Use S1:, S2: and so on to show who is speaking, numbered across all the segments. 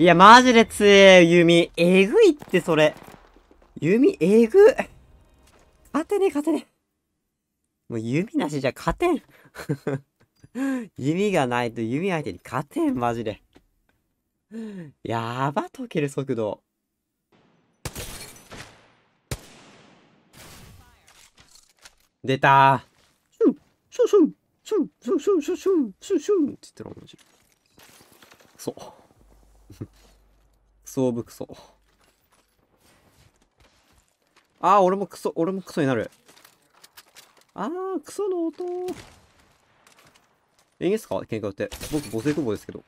S1: いや、マジで強え、弓。えぐいって、それ。弓、えぐ。勝てね勝てねもう弓なしじゃ勝てん。弓がないと弓相手に勝てん、マジで。やば、溶ける速度。出たシュンシュンシュンシュンシュンシュンシュンシュンシュンっ
S2: てそう。クソオブクソ。ああ俺もクソ、俺もクソになる。ああクソの音。えいいですか喧嘩売って。僕、母性久保ですけど。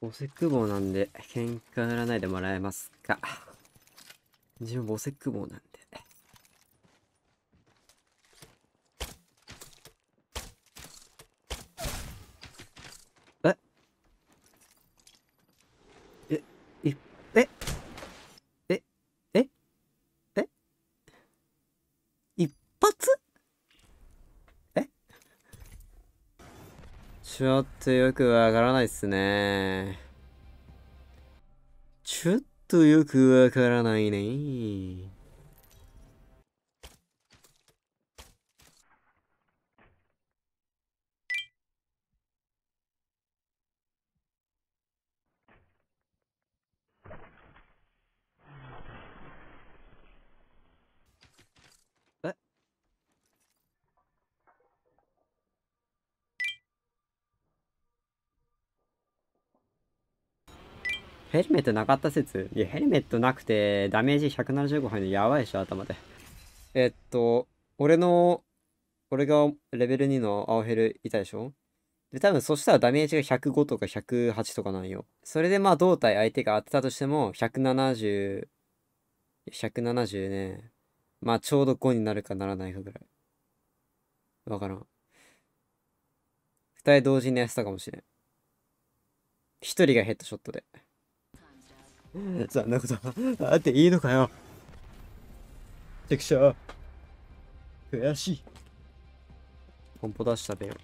S2: 母性久保なんで、喧嘩売らないでもらえますか。自分母性久保なんで。ちょっとよくわからないっすね。ちょっとよくわからないね。ヘルメットなかった説いや、ヘルメットなくて、ダメージ175入るのやばいでしょ、頭で。えっと、俺の、俺がレベル2の青ヘルいたでしょで、多分そしたらダメージが105とか108とかなんよ。それでまあ胴体相手が当てたとしても、170、170ね。まあちょうど5になるかならないかぐらい。わからん。二人同時に痩せたかもしれん。一人がヘッドショットで。そんなことあっていいのかよ。チェクショー。悔しい。ポンポ出したべよ。